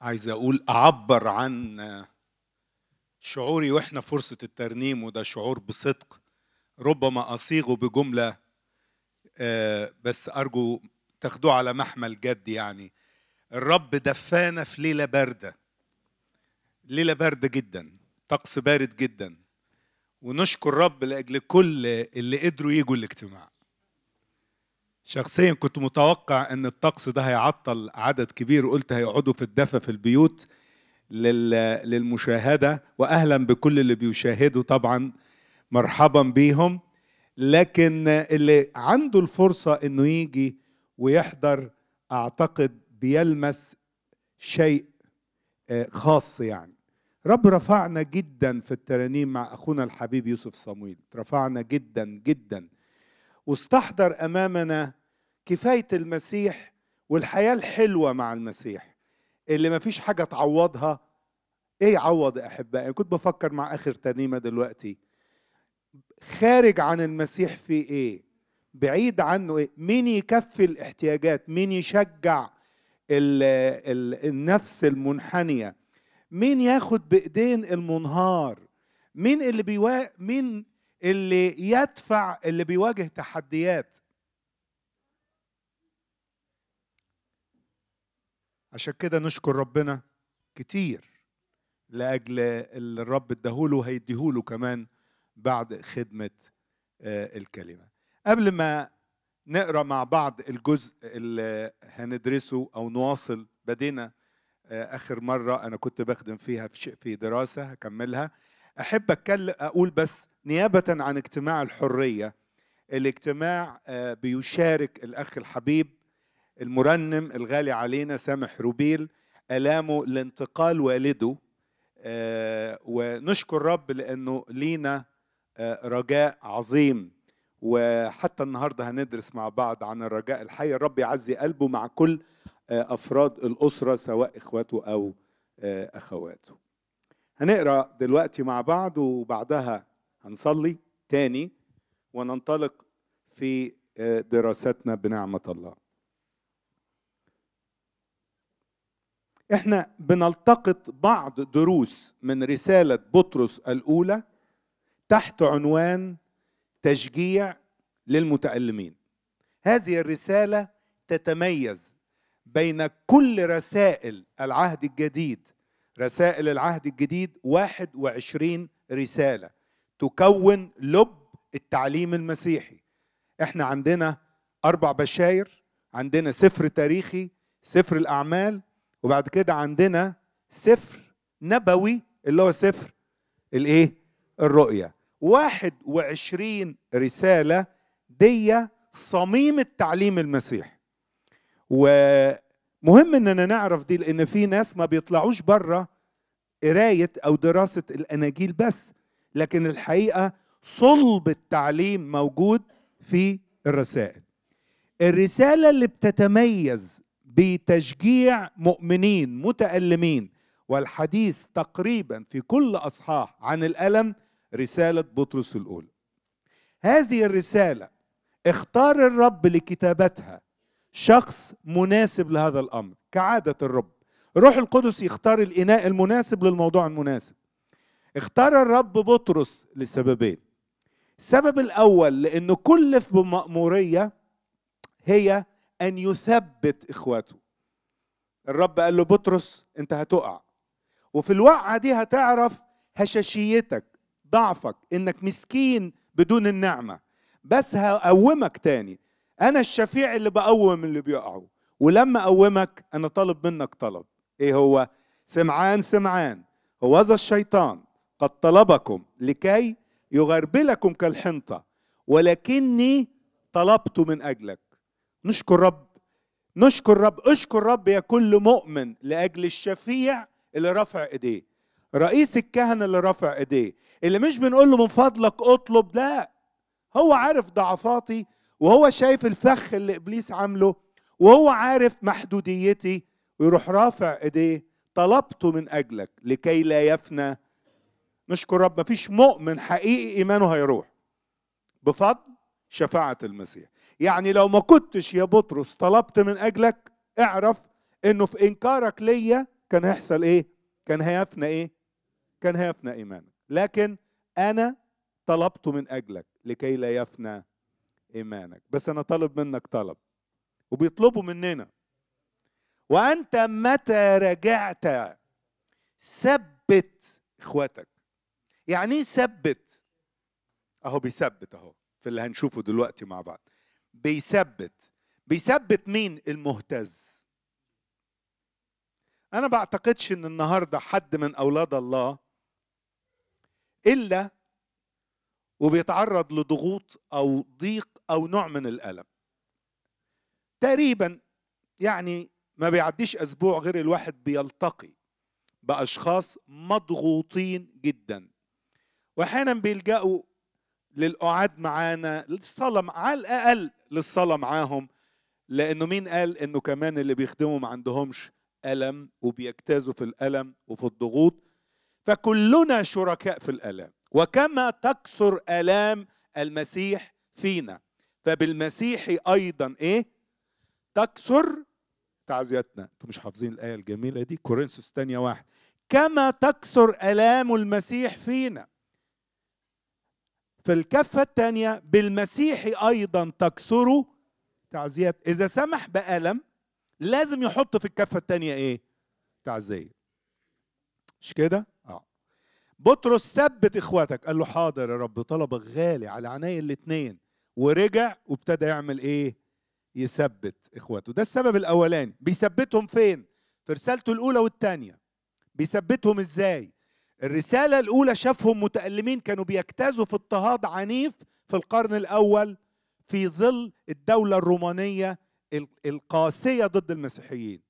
عايز اقول اعبر عن شعوري واحنا فرصه الترنيم وده شعور بصدق ربما اصيغه بجمله آه، بس ارجو تاخدوه على محمل جد يعني الرب دفانا في ليله بارده ليله بارده جدا طقس بارد جدا ونشكر الرب لاجل كل اللي قدروا يجوا الاجتماع شخصيا كنت متوقع ان الطقس ده هيعطل عدد كبير قلت هيقعدوا في الدفا في البيوت للمشاهده واهلا بكل اللي بيشاهدوا طبعا مرحبا بيهم لكن اللي عنده الفرصه انه يجي ويحضر اعتقد بيلمس شيء آه، خاص يعني رب رفعنا جدا في الترانيم مع اخونا الحبيب يوسف صمويل رفعنا جدا جدا واستحضر امامنا كفايه المسيح والحياه الحلوه مع المسيح اللي ما فيش حاجه تعوضها ايه يعوض يا احبائي كنت بفكر مع اخر ترنيمه دلوقتي خارج عن المسيح في ايه بعيد عنه ايه مين يكفي الاحتياجات مين يشجع الـ الـ النفس المنحنيه مين ياخد بايدين المنهار مين اللي بيوا... مين اللي يدفع اللي بيواجه تحديات عشان كده نشكر ربنا كتير لاجل اللي الرب اداهوله هيديهوله كمان بعد خدمه آه، الكلمه قبل ما نقرا مع بعض الجزء اللي هندرسه او نواصل بدينا آه، اخر مره انا كنت بخدم فيها في في دراسه هكملها احب اتكلم اقول بس نيابه عن اجتماع الحريه الاجتماع آه، بيشارك الاخ الحبيب المرنم الغالي علينا سامح روبيل ألامه لانتقال والده آه، ونشكر رب لأنه لينا آه، رجاء عظيم وحتى النهارده هندرس مع بعض عن الرجاء الحي الرب يعزي قلبه مع كل آه، افراد الاسره سواء اخواته او اخواته هنقرا دلوقتي مع بعض وبعدها هنصلي تاني وننطلق في دراستنا بنعمه الله احنا بنلتقط بعض دروس من رسالة بطرس الأولى تحت عنوان تشجيع للمتألمين هذه الرسالة تتميز بين كل رسائل العهد الجديد رسائل العهد الجديد 21 رسالة تكون لب التعليم المسيحي احنا عندنا أربع بشاير عندنا سفر تاريخي سفر الأعمال وبعد كده عندنا سفر نبوي اللي هو سفر الايه الرؤيا 21 رسالة دي صميم التعليم المسيح ومهم اننا نعرف دي لان في ناس ما بيطلعوش بره قراية او دراسة الاناجيل بس لكن الحقيقة صلب التعليم موجود في الرسائل الرسالة اللي بتتميز بتشجيع مؤمنين متألمين والحديث تقريبا في كل أصحاح عن الألم رسالة بطرس الأولى هذه الرسالة اختار الرب لكتابتها شخص مناسب لهذا الأمر كعادة الرب روح القدس يختار الإناء المناسب للموضوع المناسب اختار الرب بطرس لسببين السبب الأول لأنه كلف بمأمورية هي أن يثبت إخواته الرب قال له بطرس أنت هتقع وفي الوقعة دي هتعرف هشاشيتك ضعفك إنك مسكين بدون النعمة بس هقومك تاني أنا الشفيع اللي بقوم اللي بيقعوا ولما أقومك أنا طالب منك طلب إيه هو؟ سمعان سمعان هوذا الشيطان قد طلبكم لكي يغربلكم كالحنطة ولكني طلبت من أجلك نشكر رب نشكر رب اشكر رب يا كل مؤمن لاجل الشفيع اللي رفع ايديه رئيس الكهنه اللي رفع ايديه اللي مش بنقول له من فضلك اطلب لا هو عارف ضعفاتي وهو شايف الفخ اللي ابليس عامله وهو عارف محدوديتي ويروح رافع ايديه طلبته من اجلك لكي لا يفنى نشكر رب مفيش مؤمن حقيقي ايمانه هيروح بفضل شفاعه المسيح يعني لو ما كنتش يا بطرس طلبت من اجلك اعرف انه في انكارك ليا كان هيحصل ايه كان هيفنى ايه كان هيفنى ايمانك لكن انا طلبت من اجلك لكي لا يفنى ايمانك بس انا طالب منك طلب وبيطلبوا مننا وانت متى رجعت ثبت اخواتك يعني ايه ثبت اهو بيثبت اهو في اللي هنشوفه دلوقتي مع بعض بيثبت بيثبت مين المهتز انا بعتقدش ان النهارده حد من اولاد الله الا وبيتعرض لضغوط او ضيق او نوع من الالم تقريبا يعني ما بيعديش اسبوع غير الواحد بيلتقي باشخاص مضغوطين جدا واحيانا بيلجأوا للقعاد معانا للصلاة على الاقل للصلاة معاهم لأنه مين قال إنه كمان اللي بيخدموا ما عندهمش ألم وبيجتازوا في الألم وفي الضغوط فكلنا شركاء في الألام وكما تكثر آلام المسيح فينا فبالمسيح أيضا إيه تكثر تعزيتنا انتوا مش حافظين الآية الجميلة دي كورنثوس ثانية واحد كما تكثر آلام المسيح فينا في الكفة الثانية بالمسيح أيضا تكسره تعزيات إذا سمح بألم لازم يحط في الكفة الثانية إيه؟ تعزية مش كده؟ آه بطرس ثبت إخواتك قال له حاضر يا رب طلبك غالي على عينيا الاثنين ورجع وابتدى يعمل إيه؟ يثبت إخواته ده السبب الأولاني بيثبتهم فين؟ في رسالته الأولى والثانية بيثبتهم إزاي؟ الرسالة الأولى شافهم متألمين كانوا بيجتازوا في اضطهاد عنيف في القرن الأول في ظل الدولة الرومانية القاسية ضد المسيحيين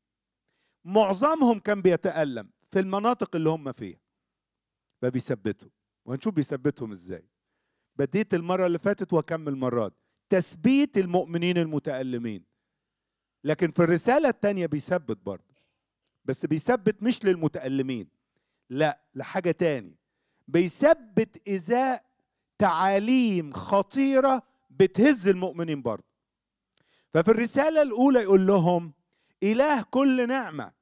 معظمهم كان بيتألم في المناطق اللي هم فيها فبيثبتوا وهنشوف بيثبتهم ازاي بديت المرة اللي فاتت وأكمل مرات تثبيت المؤمنين المتألمين لكن في الرسالة الثانية بيثبت برضه بس بيثبت مش للمتألمين لا لحاجة تاني بيثبت إزاء تعاليم خطيرة بتهز المؤمنين برضه ففي الرسالة الأولى يقول لهم إله كل نعمة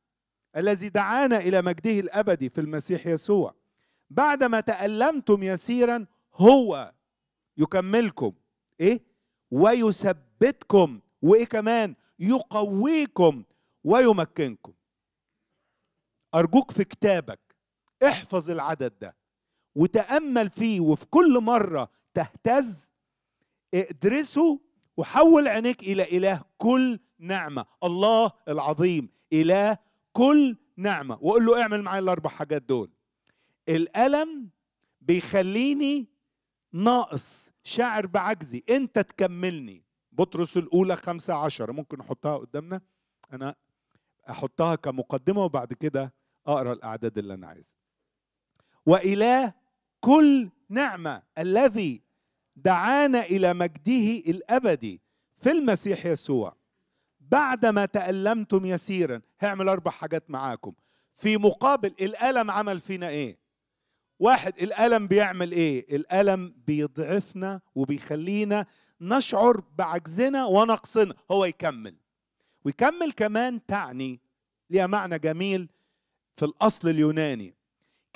الذي دعانا إلى مجده الأبدي في المسيح يسوع بعدما تألمتم يسيرا هو يكملكم إيه؟ ويثبتكم وإيه كمان؟ يقويكم ويمكنكم أرجوك في كتابك احفظ العدد ده وتامل فيه وفي كل مره تهتز ادرسه وحول عينيك الى اله كل نعمه الله العظيم اله كل نعمه وقول له اعمل معايا الاربع حاجات دول الالم بيخليني ناقص شاعر بعجزي انت تكملني بطرس الاولى خمسة عشر ممكن نحطها قدامنا انا احطها كمقدمه وبعد كده اقرا الاعداد اللي انا عايزها وإله كل نعمة الذي دعانا إلى مجده الأبدي في المسيح يسوع بعدما تألمتم يسيرا هعمل أربع حاجات معاكم في مقابل الألم عمل فينا إيه واحد الألم بيعمل إيه الألم بيضعفنا وبيخلينا نشعر بعجزنا ونقصنا هو يكمل ويكمل كمان تعني ليها معنى جميل في الأصل اليوناني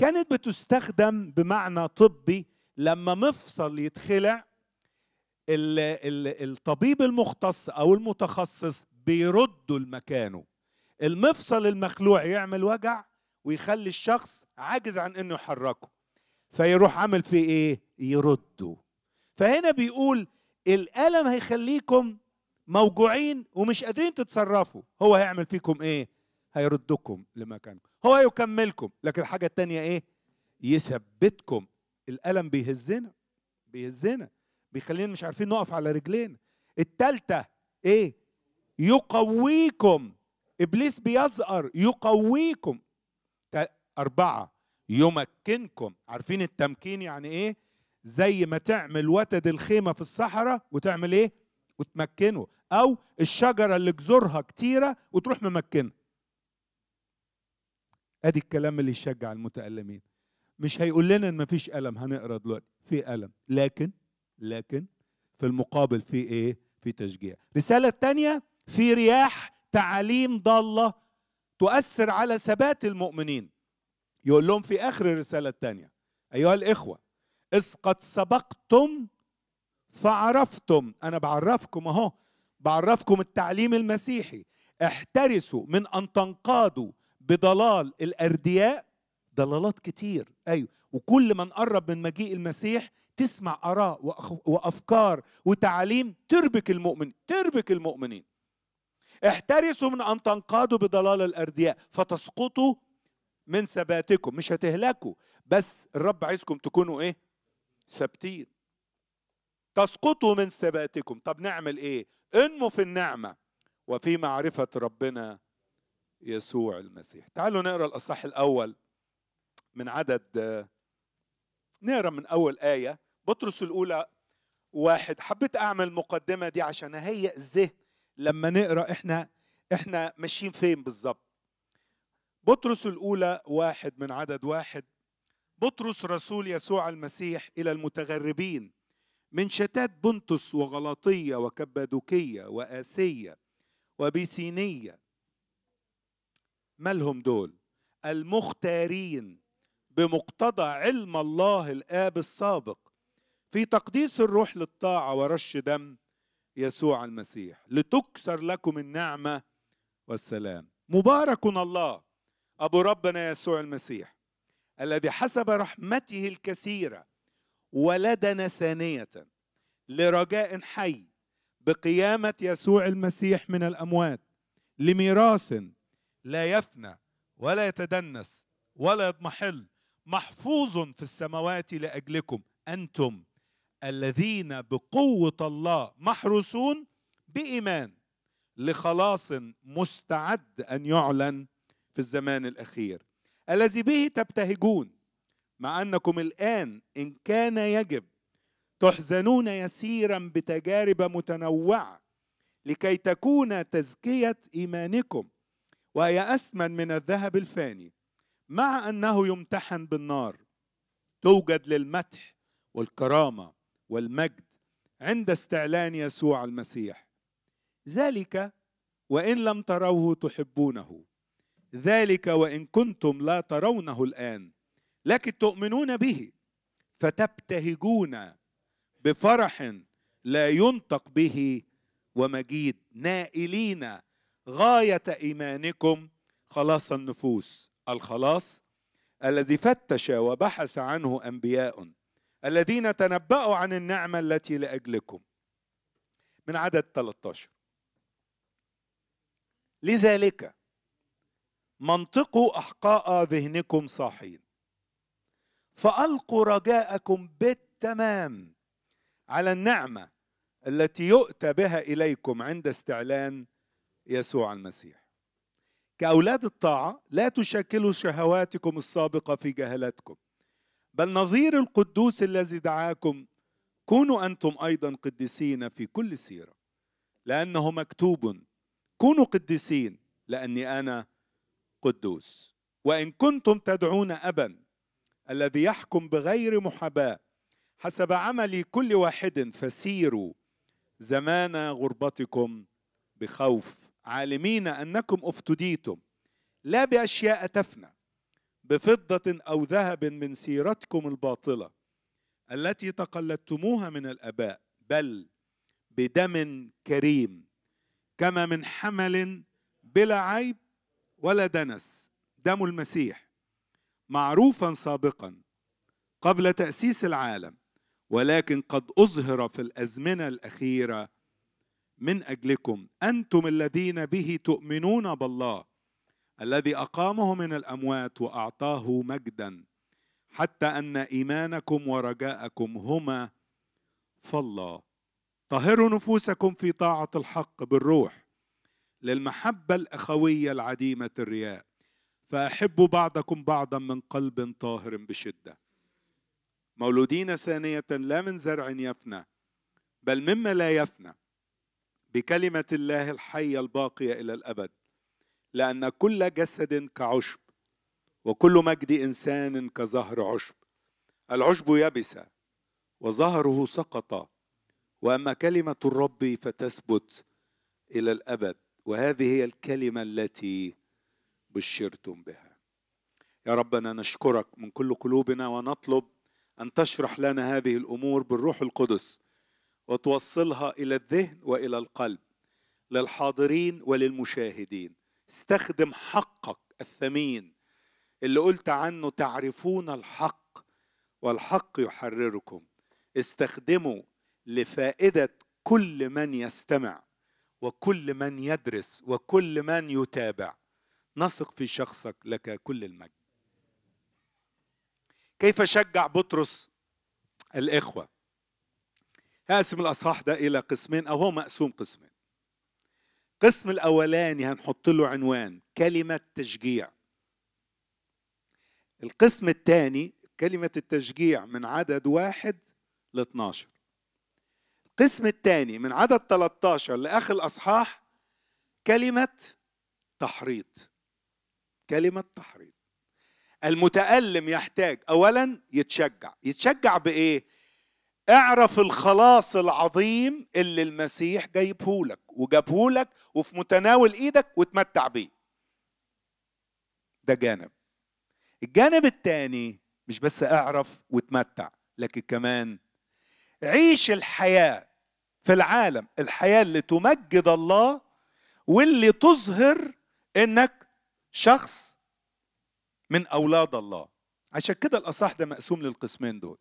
كانت بتستخدم بمعنى طبي لما مفصل يتخلع الطبيب المختص او المتخصص بيرده لمكانه المفصل المخلوع يعمل وجع ويخلي الشخص عاجز عن انه يحركه فيروح عامل فيه ايه يرده فهنا بيقول الالم هيخليكم موجوعين ومش قادرين تتصرفوا هو هيعمل فيكم ايه هيردكم لمكانكم هو يكملكم لكن الحاجة التانية ايه يثبتكم الألم بيهزنا بيهزنا بيخلينا مش عارفين نقف على رجلينا التالتة ايه يقويكم ابليس بيزقر يقويكم أربعة يمكنكم عارفين التمكين يعني ايه زي ما تعمل وتد الخيمة في الصحراء وتعمل ايه وتمكنه او الشجرة اللي جذورها كتيرة وتروح ممكنه ادي الكلام اللي يشجع المتالمين مش هيقول لنا ان مفيش الم هنقرا دلوقتي في الم لكن لكن في المقابل في ايه في تشجيع رساله تانية في رياح تعاليم ضاله تؤثر على ثبات المؤمنين يقول لهم في اخر الرساله الثانيه ايها الاخوه اذ قد سبقتم فعرفتم انا بعرفكم اهو بعرفكم التعليم المسيحي احترسوا من ان تنقادوا بضلال الاردياء ضلالات كتير ايوه وكل ما نقرب من مجيء المسيح تسمع اراء وافكار وتعاليم تربك المؤمن تربك المؤمنين احترسوا من ان تنقادوا بضلال الاردياء فتسقطوا من ثباتكم مش هتهلكوا بس الرب عايزكم تكونوا ايه ثابتين تسقطوا من ثباتكم طب نعمل ايه انموا في النعمه وفي معرفه ربنا يسوع المسيح تعالوا نقرا الاصح الاول من عدد نقرا من اول ايه بطرس الاولى واحد حبيت اعمل المقدمه دي عشان اهيئ الذهن لما نقرا احنا احنا ماشيين فين بالظبط بطرس الاولى واحد من عدد واحد بطرس رسول يسوع المسيح الى المتغربين من شتات بنطس وغلاطيه وكبادوكيه واسيه وبيسينيه مالهم دول المختارين بمقتضى علم الله الآب السابق في تقديس الروح للطاعة ورش دم يسوع المسيح لتكسر لكم النعمة والسلام مبارك الله أبو ربنا يسوع المسيح الذي حسب رحمته الكثيرة ولدنا ثانية لرجاء حي بقيامة يسوع المسيح من الأموات لميراث لا يفنى ولا يتدنس ولا يضمحل محفوظ في السماوات لاجلكم انتم الذين بقوه الله محروسون بايمان لخلاص مستعد ان يعلن في الزمان الاخير الذي به تبتهجون مع انكم الان ان كان يجب تحزنون يسيرا بتجارب متنوعه لكي تكون تزكيه ايمانكم وهي أثمن من الذهب الفاني مع أنه يمتحن بالنار توجد للمدح والكرامة والمجد عند استعلان يسوع المسيح ذلك وإن لم تروه تحبونه ذلك وإن كنتم لا ترونه الآن لكن تؤمنون به فتبتهجون بفرح لا ينطق به ومجيد نائلين غاية إيمانكم خلاص النفوس الخلاص الذي فتش وبحث عنه أنبياء الذين تنبأوا عن النعمة التي لأجلكم من عدد 13 لذلك منطقوا أحقاء ذهنكم صاحين فألقوا رجاءكم بالتمام على النعمة التي يؤتى بها إليكم عند استعلان يسوع المسيح كأولاد الطاعة لا تشكلوا شهواتكم السابقة في جهلتكم بل نظير القدوس الذي دعاكم كونوا أنتم أيضا قديسين في كل سيرة لأنه مكتوب كونوا قديسين لأني أنا قدوس وإن كنتم تدعون أبا الذي يحكم بغير محاباة حسب عمل كل واحد فسيروا زمان غربتكم بخوف عالمين انكم افتديتم لا باشياء تفنى بفضه او ذهب من سيرتكم الباطله التي تقلدتموها من الاباء بل بدم كريم كما من حمل بلا عيب ولا دنس دم المسيح معروفا سابقا قبل تاسيس العالم ولكن قد اظهر في الازمنه الاخيره من اجلكم انتم الذين به تؤمنون بالله الذي اقامه من الاموات واعطاه مجدا حتى ان ايمانكم ورجاءكم هما فالله طهروا نفوسكم في طاعه الحق بالروح للمحبه الاخويه العديمه الرياء فاحبوا بعضكم بعضا من قلب طاهر بشده مولودين ثانيه لا من زرع يفنى بل مما لا يفنى بكلمة الله الحية الباقية إلى الأبد لأن كل جسد كعشب وكل مجد إنسان كزهر عشب العشب يبس وظهره سقط وأما كلمة الرب فتثبت إلى الأبد وهذه هي الكلمة التي بشرتم بها يا ربنا نشكرك من كل قلوبنا ونطلب أن تشرح لنا هذه الأمور بالروح القدس وتوصلها الى الذهن والى القلب للحاضرين وللمشاهدين استخدم حقك الثمين اللي قلت عنه تعرفون الحق والحق يحرركم استخدمه لفائده كل من يستمع وكل من يدرس وكل من يتابع نثق في شخصك لك كل المجد كيف شجع بطرس الاخوه اقسم الاصحاح ده الى قسمين او هو مقسوم قسمين القسم الاولاني هنحط له عنوان كلمه تشجيع القسم الثاني كلمه التشجيع من عدد واحد ل 12 القسم الثاني من عدد 13 لاخر الاصحاح كلمه تحريض كلمه تحريض المتألم يحتاج اولا يتشجع يتشجع بايه اعرف الخلاص العظيم اللي المسيح جايبهولك وجابهولك وفي متناول ايدك وتمتع بيه ده جانب الجانب التاني مش بس اعرف وتمتع لكن كمان عيش الحياة في العالم الحياة اللي تمجد الله واللي تظهر انك شخص من اولاد الله عشان كده الاصح ده مقسوم للقسمين دول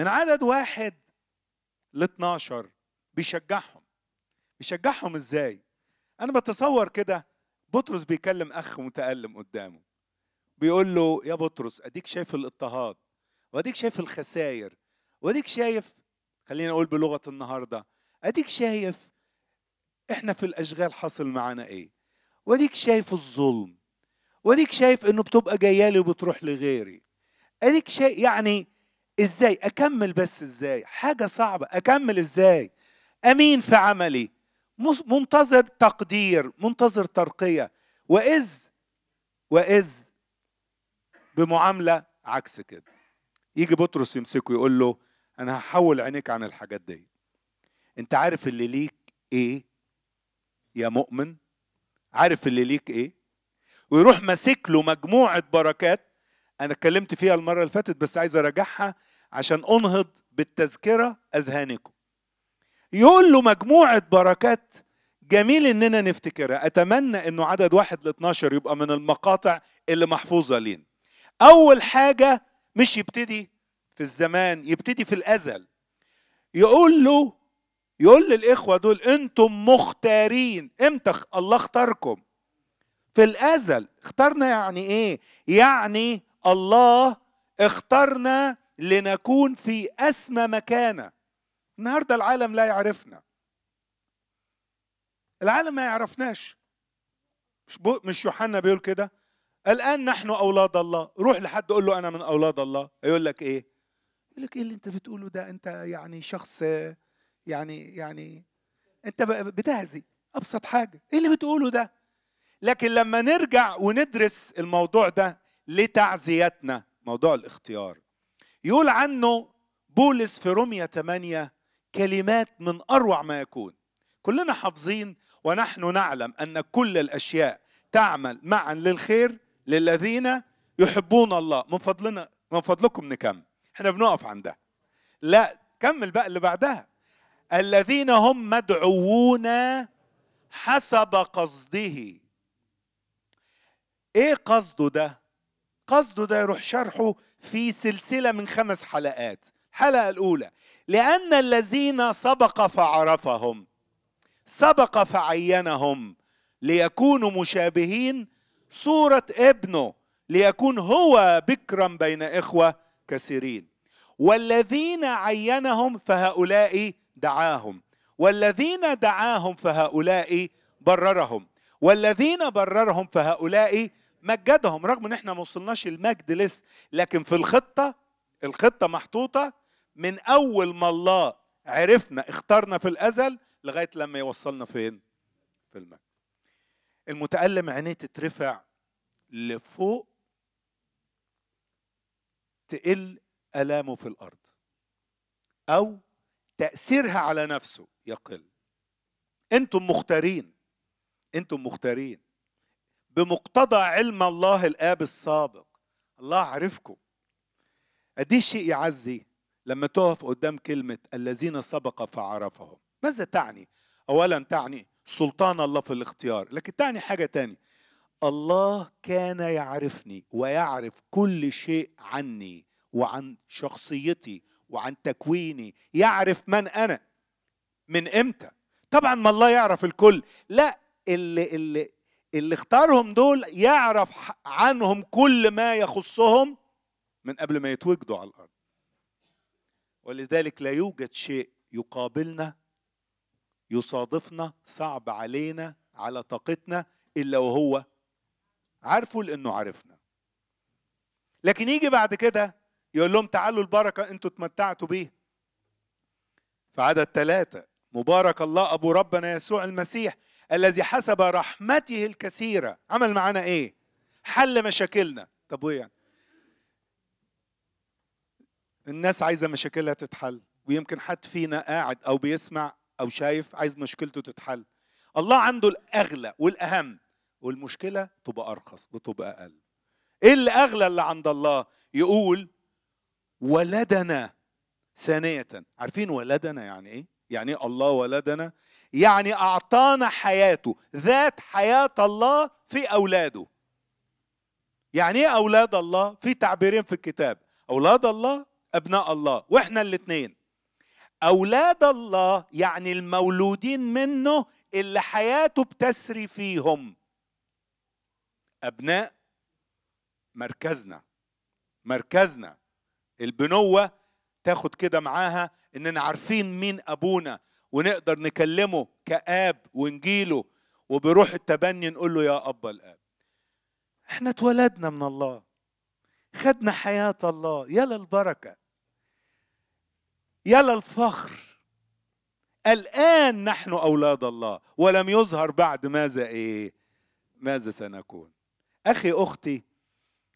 من عدد واحد ل 12 بيشجعهم بيشجعهم ازاي؟ انا بتصور كده بطرس بيكلم اخ متالم قدامه بيقول له يا بطرس اديك شايف الاضطهاد واديك شايف الخساير واديك شايف خلينا اقول بلغه النهارده اديك شايف احنا في الاشغال حصل معانا ايه واديك شايف الظلم واديك شايف انه بتبقى جايه لي وبتروح لغيري اديك شايف يعني ازاي اكمل بس ازاي حاجه صعبه اكمل ازاي امين في عملي منتظر تقدير منتظر ترقيه واذ واذ بمعامله عكس كده يجي بطرس يمسكه يقول له انا هحول عينيك عن الحاجات دي انت عارف اللي ليك ايه يا مؤمن عارف اللي ليك ايه ويروح ماسك له مجموعه بركات انا اتكلمت فيها المره اللي فاتت بس عايز اراجعها عشان أنهض بالتذكرة أذهانكم يقول له مجموعة بركات جميل إننا نفتكرها أتمنى إنه عدد واحد ل 12 يبقى من المقاطع اللي محفوظة لينا أول حاجة مش يبتدي في الزمان يبتدي في الأزل يقول له يقول للإخوة دول أنتم مختارين إمتى الله اختاركم في الأزل اختارنا يعني إيه يعني الله اختارنا لنكون في أسمى مكانة النهاردة العالم لا يعرفنا العالم ما يعرفناش مش, مش يوحنا بيقول كده الآن نحن أولاد الله روح لحد قول له أنا من أولاد الله يقول لك إيه يقول لك إيه اللي أنت بتقوله ده أنت يعني شخص يعني يعني أنت بتهزي أبسط حاجة إيه اللي بتقوله ده لكن لما نرجع وندرس الموضوع ده لتعزيتنا موضوع الاختيار يقول عنه بولس في رومية 8 كلمات من أروع ما يكون كلنا حافظين ونحن نعلم أن كل الأشياء تعمل معا للخير للذين يحبون الله من فضلنا من فضلكم نكمل احنا بنقف عندها لا كمل بقى اللي بعدها الذين هم مدعوون حسب قصده ايه قصده ده قصده ده يروح شرحه في سلسلة من خمس حلقات الحلقة الأولى لأن الذين سبق فعرفهم سبق فعينهم ليكونوا مشابهين صورة ابنه ليكون هو بكرا بين إخوة كثيرين والذين عينهم فهؤلاء دعاهم والذين دعاهم فهؤلاء بررهم والذين بررهم فهؤلاء مجدهم رغم ان احنا ما وصلناش المجد لسه لكن في الخطه الخطه محطوطه من اول ما الله عرفنا اختارنا في الازل لغايه لما يوصلنا فين في المجد المتألم عينيه تترفع لفوق تقل ألامه في الأرض أو تأثيرها على نفسه يقل أنتم مختارين أنتم مختارين بمقتضى علم الله الآب السابق الله عارفكم أدي شيء يعزي لما تقف قدام كلمة الذين سبق فعرفهم ماذا تعني؟ أولا تعني سلطان الله في الاختيار لكن تعني حاجة تانية الله كان يعرفني ويعرف كل شيء عني وعن شخصيتي وعن تكويني يعرف من أنا من إمتى طبعا ما الله يعرف الكل لا اللي, اللي اللي اختارهم دول يعرف عنهم كل ما يخصهم من قبل ما يتوجدوا على الارض ولذلك لا يوجد شيء يقابلنا يصادفنا صعب علينا على طاقتنا الا وهو عارفه لانه عارفنا لكن يجي بعد كده يقول لهم تعالوا البركه انتوا اتمتعتوا بيه في عدد ثلاثه مبارك الله ابو ربنا يسوع المسيح الذي حسب رحمته الكثيرة عمل معانا إيه؟ حل مشاكلنا طب وإيه يعني؟ الناس عايزة مشاكلها تتحل ويمكن حد فينا قاعد أو بيسمع أو شايف عايز مشكلته تتحل الله عنده الأغلى والأهم والمشكلة تبقى أرخص وتبقى أقل إيه الأغلى اللي عند الله يقول ولدنا ثانية عارفين ولدنا يعني إيه؟ يعني إيه الله ولدنا؟ يعني أعطانا حياته ذات حياة الله في أولاده يعني إيه أولاد الله؟ في تعبيرين في الكتاب أولاد الله أبناء الله وإحنا الاثنين أولاد الله يعني المولودين منه اللي حياته بتسري فيهم أبناء مركزنا مركزنا البنوة تاخد كده معاها إننا عارفين مين أبونا ونقدر نكلمه كآب ونجيله وبروح التبني نقول له يا أبا الآب احنا اتولدنا من الله خدنا حياة الله يا للبركة يا للفخر الآن نحن أولاد الله ولم يظهر بعد ماذا إيه ماذا سنكون أخي أختي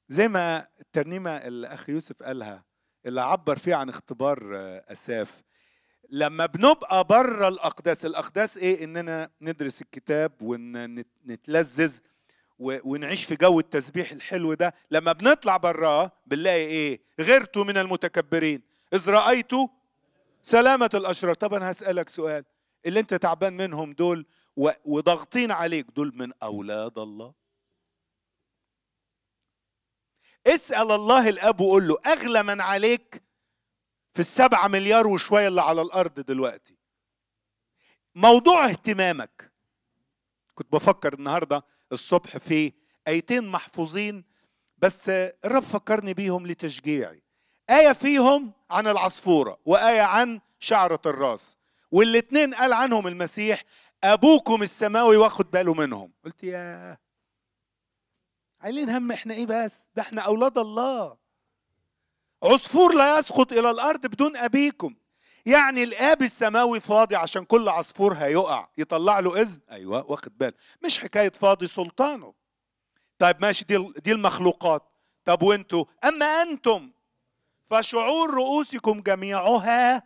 زي ما الترنيمة اللي أخي يوسف قالها اللي عبر فيها عن اختبار آه، أساف لما بنبقى بره الاقداس الاقداس ايه اننا ندرس الكتاب ونتلذذ ونعيش في جو التسبيح الحلو ده لما بنطلع براه بنلاقي ايه غيرته من المتكبرين اذ رايته سلامه الاشرار طب انا هسالك سؤال اللي انت تعبان منهم دول وضاغطين عليك دول من اولاد الله اسال الله الاب وقول له اغلى من عليك في السبعة مليار وشوية اللي على الأرض دلوقتي موضوع اهتمامك كنت بفكر النهاردة الصبح في آيتين محفوظين بس الرب فكرني بيهم لتشجيعي آية فيهم عن العصفورة وآية عن شعرة الراس والاتنين قال عنهم المسيح أبوكم السماوي واخد باله منهم قلت ياه عايلين هم احنا ايه بس ده احنا أولاد الله عصفور لا يسقط إلى الأرض بدون أبيكم يعني الاب السماوي فاضي عشان كل عصفور هيقع يطلع له اذن ايوه واخد بال مش حكايه فاضي سلطانه طيب ماشي دي دي المخلوقات طب وانتوا اما انتم فشعور رؤوسكم جميعها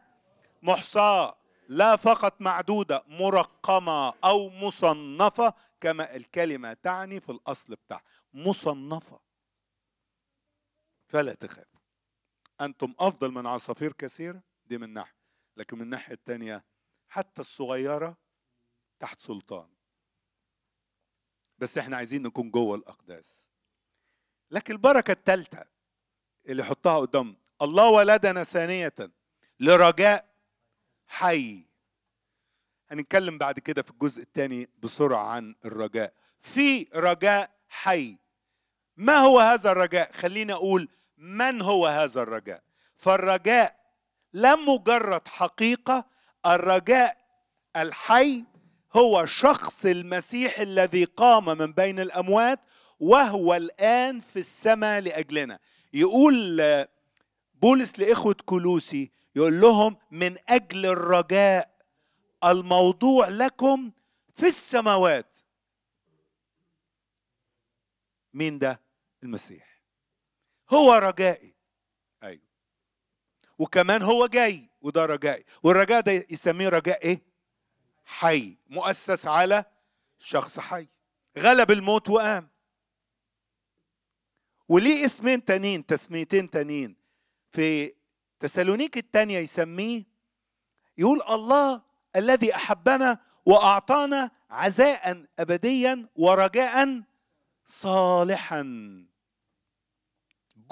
محصاة لا فقط معدودة مرقمة أو مصنفة كما الكلمة تعني في الأصل بتاعها مصنفة فلا تخاف أنتم أفضل من عصافير كثيرة دي من ناحية لكن من الناحية الثانية حتى الصغيرة تحت سلطان بس احنا عايزين نكون جوه الأقداس لكن البركة الثالثة اللي حطها قدام الله ولدنا ثانية لرجاء حي هنتكلم بعد كده في الجزء الثاني بسرعة عن الرجاء في رجاء حي ما هو هذا الرجاء خليني أقول من هو هذا الرجاء فالرجاء لا مجرد حقيقه الرجاء الحي هو شخص المسيح الذي قام من بين الاموات وهو الان في السماء لاجلنا يقول بولس لاخوه كلوسي يقول لهم من اجل الرجاء الموضوع لكم في السماوات مين ده المسيح هو رجائي ايوه وكمان هو جاي وده رجائي والرجاء ده يسميه رجاء ايه حي مؤسس على شخص حي غلب الموت وقام وليه اسمين تانيين تسميتين تانيين في تسالونيك التانية يسميه يقول الله الذي أحبنا وأعطانا عزاء أبديا ورجاء صالحا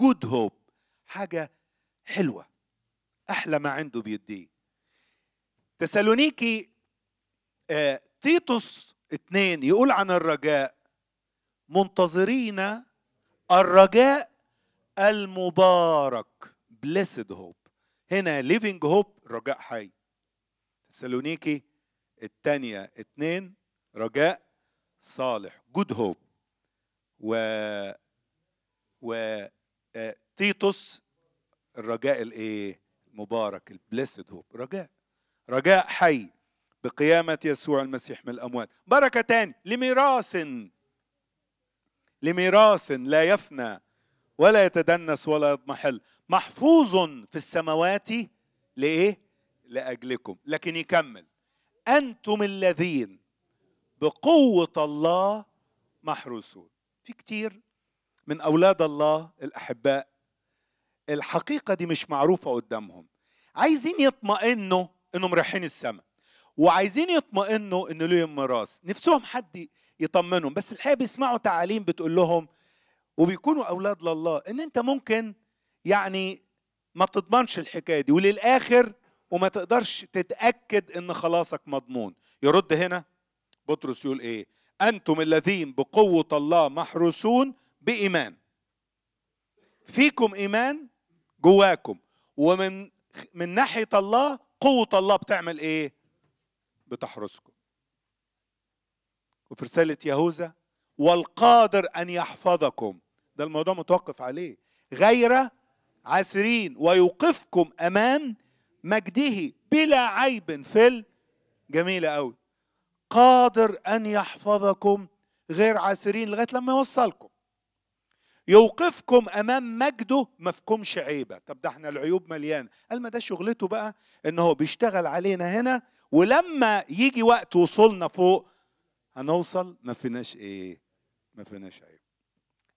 جود هوب حاجة حلوة أحلى ما عنده بيديه تسالونيكي آه تيتوس اتنين يقول عن الرجاء منتظرين الرجاء المبارك بليسد هوب هنا ليفينج هوب رجاء حي تسالونيكي التانية اتنين رجاء صالح جود هوب و و آه، تيتوس الرجاء الايه المبارك البليسد هوب رجاء رجاء حي بقيامة يسوع المسيح من الأموات بركة تاني لميراث لميراث لا يفنى ولا يتدنس ولا يضمحل محفوظ في السماوات لإيه؟ لأجلكم لكن يكمل أنتم الذين بقوة الله محروسون في كتير من أولاد الله الأحباء الحقيقة دي مش معروفة قدامهم عايزين يطمئنوا إنهم رايحين السماء وعايزين يطمئنوا إن ليهم ميراث نفسهم حد يطمنهم بس الحقيقة بيسمعوا تعاليم بتقول لهم وبيكونوا أولاد لله إن أنت ممكن يعني ما تضمنش الحكاية دي وللآخر وما تقدرش تتأكد إن خلاصك مضمون يرد هنا بطرس يقول إيه أنتم الذين بقوة الله محروسون بإيمان فيكم إيمان جواكم ومن من ناحية الله قوة الله بتعمل إيه؟ بتحرسكم وفي رسالة يهوذا والقادر أن يحفظكم ده الموضوع متوقف عليه غير عسرين ويوقفكم أمام مجده بلا عيب في جميلة أوي قادر أن يحفظكم غير عسرين لغاية لما يوصلكم يوقفكم امام مجده ما فيكمش عيبه طب ده احنا العيوب مليانه قال ما ده شغلته بقى ان هو بيشتغل علينا هنا ولما يجي وقت وصولنا فوق هنوصل ما فيناش ايه ما فيناش عيب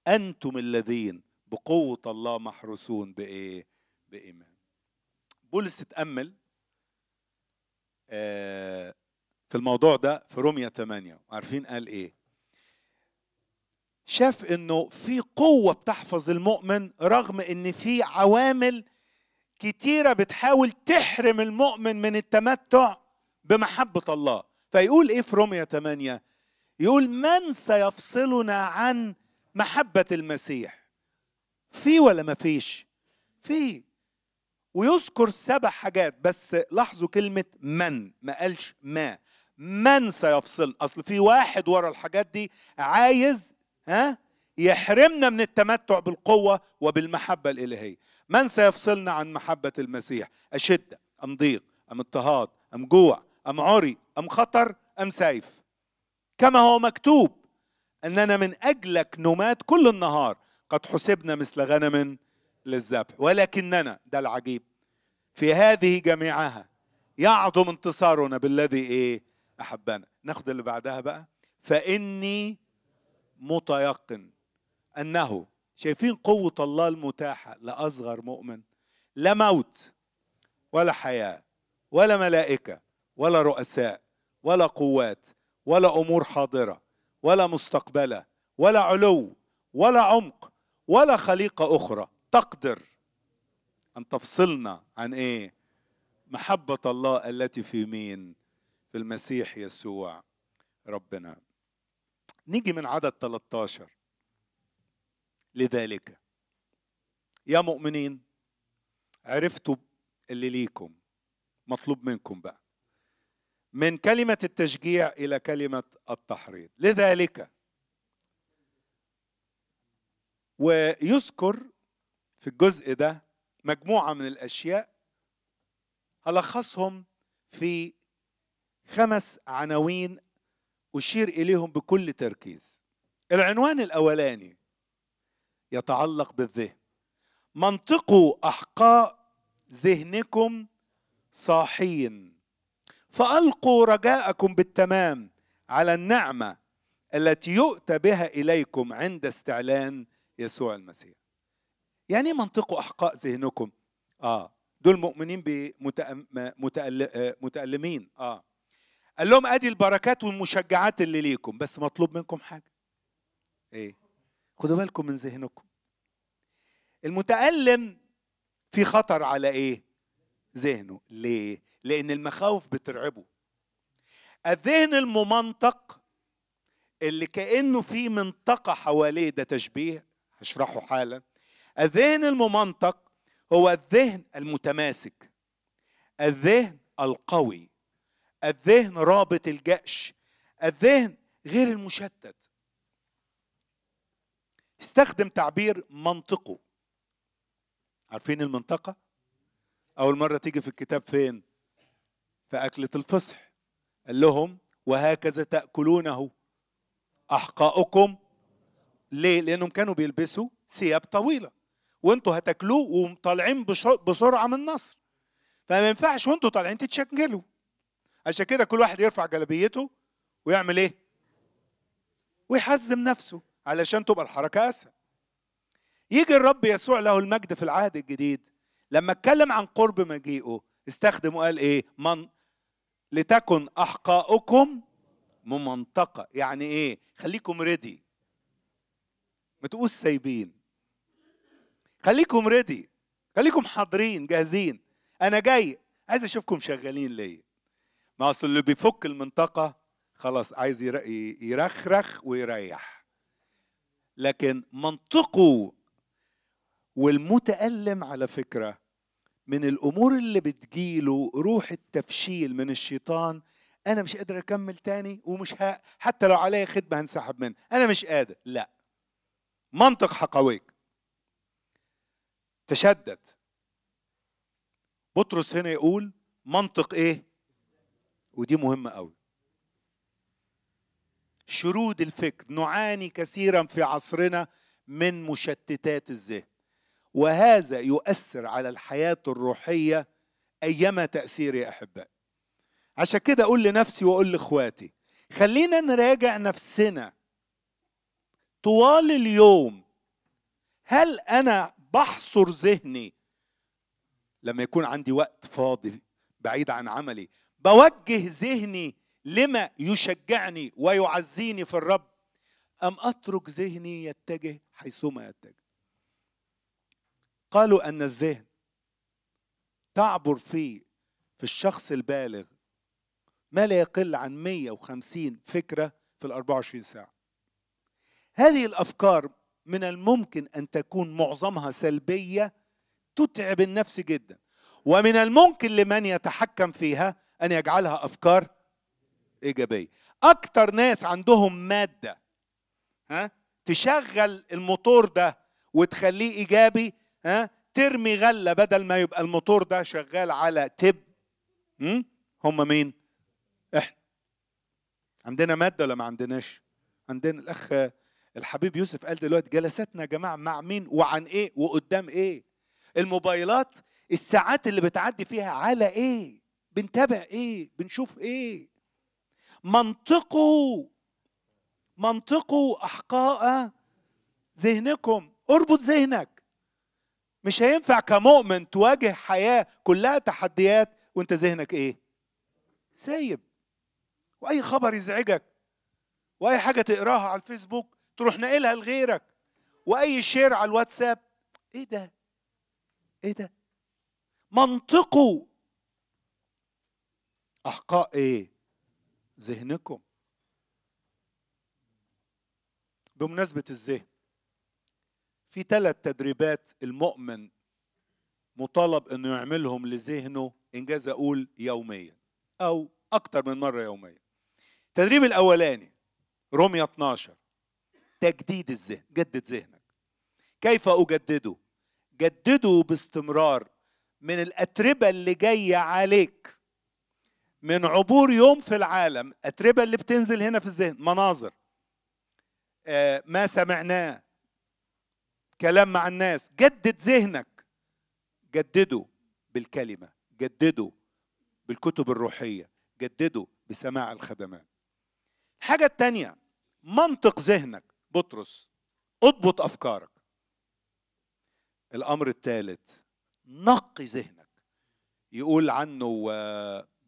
انتم الذين بقوه الله محروسون بايه بايمان بولس اتامل آه، في الموضوع ده في روميا 8 عارفين قال ايه شاف انه في قوه بتحفظ المؤمن رغم ان في عوامل كتيره بتحاول تحرم المؤمن من التمتع بمحبه الله فيقول ايه في رومية 8 يقول من سيفصلنا عن محبه المسيح في ولا ما فيش في ويذكر سبع حاجات بس لاحظوا كلمه من ما قالش ما من سيفصل اصل في واحد ورا الحاجات دي عايز ها يحرمنا من التمتع بالقوة وبالمحبة الإلهية من سيفصلنا عن محبة المسيح أشدة أم ضيق أم اضطهاد أم جوع أم عري أم خطر أم سيف كما هو مكتوب أننا من أجلك نمات كل النهار قد حسبنا مثل غنم للذبح ولكننا ده العجيب في هذه جميعها يعظم انتصارنا بالذي ايه احبنا ناخد اللي بعدها بقى فاني متيقن انه شايفين قوه الله المتاحه لاصغر مؤمن لا موت ولا حياه ولا ملائكه ولا رؤساء ولا قوات ولا امور حاضره ولا مستقبله ولا علو ولا عمق ولا خليقه اخرى تقدر ان تفصلنا عن ايه محبه الله التي في مين في المسيح يسوع ربنا نيجي من عدد 13 لذلك يا مؤمنين عرفتوا اللي ليكم مطلوب منكم بقى من كلمة التشجيع إلى كلمة التحريض لذلك ويذكر في الجزء ده مجموعة من الأشياء هلخصهم في خمس عناوين أشير إليهم بكل تركيز العنوان الأولاني يتعلق بالذهن منطقوا أحقاء ذهنكم صاحين فألقوا رجاءكم بالتمام على النعمة التي يؤتى بها إليكم عند استعلان يسوع المسيح يعني منطقوا أحقاء ذهنكم آه دول مؤمنين بمتألمين آه قال لهم ادي البركات والمشجعات اللي ليكم بس مطلوب منكم حاجه ايه خدوا بالكم من ذهنكم المتألم في خطر على ايه ذهنه ليه لان المخاوف بترعبه الذهن الممنطق اللي كانه في منطقه حواليه ده تشبيه هشرحه حالا الذهن الممنطق هو الذهن المتماسك الذهن القوي الذهن رابط الجأش الذهن غير المشتت استخدم تعبير منطقه عارفين المنطقة؟ أول مرة تيجي في الكتاب فين؟ في أكلة الفصح قال لهم وهكذا تأكلونه أحقاؤكم ليه؟ لأنهم كانوا بيلبسوا ثياب طويلة وانتوا هتاكلوه وطالعين بسرعة من مصر فما ينفعش وانتوا طالعين تتشكلوا عشان كده كل واحد يرفع جلبيته ويعمل ايه ويحزم نفسه علشان تبقى الحركه اسهل يجي الرب يسوع له المجد في العهد الجديد لما اتكلم عن قرب مجيئه استخدم وقال ايه من لتكن احقاؤكم ممنطقه يعني ايه خليكم ريدي ما تبقوش سايبين خليكم ريدي خليكم حاضرين جاهزين انا جاي عايز اشوفكم شغالين ليا ما اصل اللي بيفك المنطقه خلاص عايز يرخرخ ويريح لكن منطقه والمتألم على فكرة من الأمور اللي بتجيله روح التفشيل من الشيطان أنا مش قادر أكمل تاني ومش ها حتى لو عليا خدمة هنسحب منها أنا مش قادر لا منطق حقويك تشدد بطرس هنا يقول منطق إيه ودي مهمة قوي شرود الفكر نعاني كثيرا في عصرنا من مشتتات الذهن وهذا يؤثر على الحياة الروحية أيما تأثير يا أحبائي عشان كده أقول لنفسي وأقول لإخواتي خلينا نراجع نفسنا طوال اليوم هل أنا بحصر ذهني لما يكون عندي وقت فاضي بعيد عن عملي بوجه ذهني لما يشجعني ويعزيني في الرب أم أترك ذهني يتجه حيثما يتجه قالوا أن الذهن تعبر فيه في الشخص البالغ ما لا يقل عن 150 فكرة في ال 24 ساعة هذه الأفكار من الممكن أن تكون معظمها سلبية تتعب النفس جدا ومن الممكن لمن يتحكم فيها أن يجعلها أفكار إيجابية أكتر ناس عندهم مادة ها تشغل الموتور ده وتخليه إيجابي ها ترمي غلة بدل ما يبقى الموتور ده شغال على تب هم مين؟ إحنا عندنا مادة ولا ما عندناش؟ عندنا الأخ الحبيب يوسف قال دلوقتي جلساتنا يا جماعة مع مين وعن إيه وقدام إيه؟ الموبايلات الساعات اللي بتعدي فيها على ايه بنتابع ايه بنشوف ايه منطقوا منطقوا احقاء ذهنكم اربط ذهنك مش هينفع كمؤمن تواجه حياه كلها تحديات وانت ذهنك ايه سايب واي خبر يزعجك واي حاجه تقراها على الفيسبوك تروح ناقلها لغيرك واي شير على الواتساب ايه ده ايه ده منطقه أحقاء إيه؟ ذهنكم بمناسبة الذهن في ثلاث تدريبات المؤمن مطالب انه يعملهم لذهنه انجاز اقول يوميا او اكثر من مره يوميا التدريب الاولاني روميا 12 تجديد الذهن جدد ذهنك كيف اجدده جدده باستمرار من الاتربه اللي جايه عليك من عبور يوم في العالم أتربة اللي بتنزل هنا في الذهن مناظر آه، ما سمعناه كلام مع الناس جدد ذهنك جدده بالكلمة جدده بالكتب الروحية جدده بسماع الخدمات الحاجة التانية منطق ذهنك بطرس اضبط أفكارك الأمر الثالث نقي ذهنك يقول عنه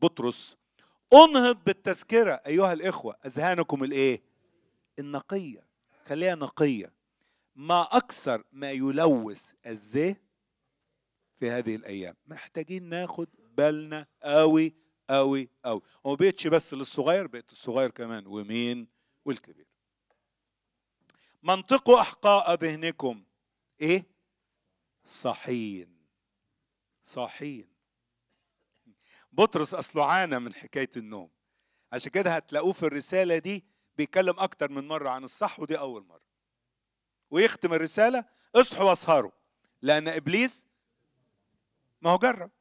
بطرس انهض بالتذكرة أيها الإخوة أذهانكم الإيه؟ النقية خليها نقية ما أكثر ما يلوث الذهن في هذه الأيام محتاجين ناخد بالنا قوي قوي قوي وما بقتش بس للصغير بقت الصغير كمان ومين والكبير منطقوا أحقاء ذهنكم إيه؟ صحين صحين بطرس اصله عانى من حكايه النوم عشان كده هتلاقوه في الرساله دي بيتكلم اكتر من مره عن الصح ودي اول مره ويختم الرساله اصحوا واسهروا لان ابليس ما هو جرب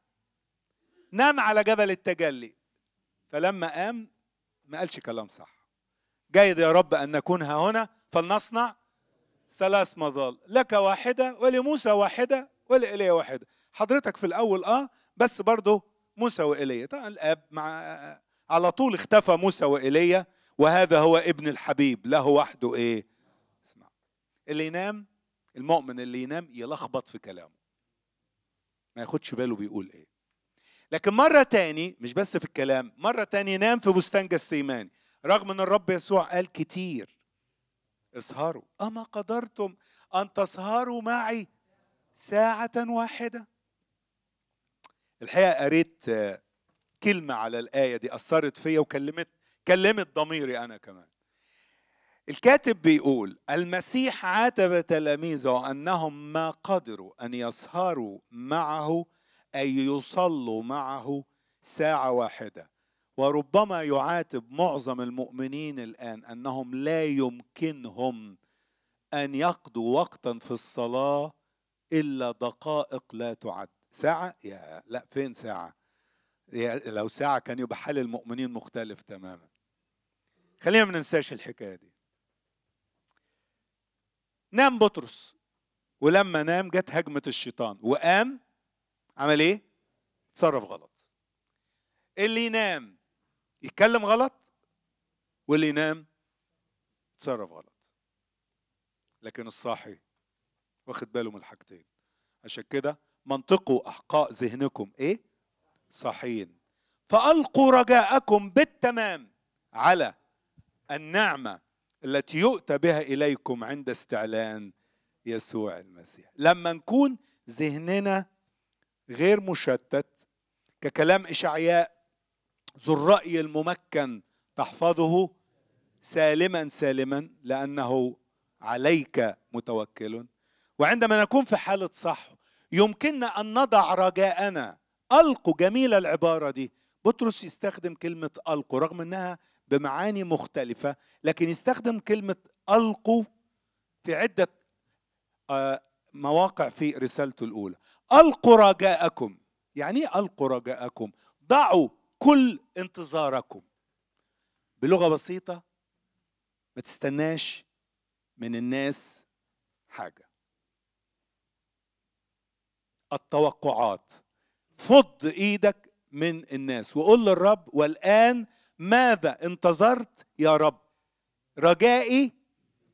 نام على جبل التجلي فلما قام ما قالش كلام صح جيد يا رب ان نكون ها هنا فلنصنع ثلاث مظال لك واحده ولموسى واحده ولإلي واحده حضرتك في الاول اه بس برضه موسى وإيليا طبعا الآب مع على طول اختفى موسى وإيليا وهذا هو ابن الحبيب له وحده إيه اسمع اللي ينام المؤمن اللي ينام يلخبط في كلامه ما ياخدش باله بيقول إيه لكن مرة تاني مش بس في الكلام مرة تاني نام في بستان جسيماني رغم ان الرب يسوع قال كتير اسهروا أما قدرتم أن تسهروا معي ساعة واحدة الحقيقه قريت آه، كلمه على الايه دي اثرت فيا وكلمت كلمت ضميري انا كمان الكاتب بيقول المسيح عاتب تلاميذه انهم ما قدروا ان يسهروا معه اي يصلوا معه ساعه واحده وربما يعاتب معظم المؤمنين الان انهم لا يمكنهم ان يقضوا وقتا في الصلاه الا دقائق لا تعد ساعة يا لا فين ساعة يا لو ساعة كان يبقى حال المؤمنين مختلف تماما خلينا ما ننساش الحكاية دي نام بطرس ولما نام جت هجمة الشيطان وقام عمل ايه؟ تصرف غلط اللي ينام يتكلم غلط واللي ينام يتصرف غلط لكن الصاحي واخد باله من الحاجتين عشان كده منطقوا أحقاء ذهنكم إيه؟ صحيح فألقوا رجاءكم بالتمام على النعمة التي يؤتى بها إليكم عند استعلان يسوع المسيح لما نكون ذهننا غير مشتت ككلام إشعياء ذو الرأي الممكن تحفظه سالما سالما لأنه عليك متوكل وعندما نكون في حالة صحو يمكننا أن نضع رجاءنا ألقوا جميلة العبارة دي بطرس يستخدم كلمة ألقوا رغم أنها بمعاني مختلفة لكن يستخدم كلمة ألقوا في عدة آه، مواقع في رسالته الأولى ألقوا رجاءكم يعني إيه ألقوا رجاءكم ضعوا كل انتظاركم بلغة بسيطة ما تستناش من الناس حاجة التوقعات فض ايدك من الناس وقول للرب والان ماذا انتظرت يا رب رجائي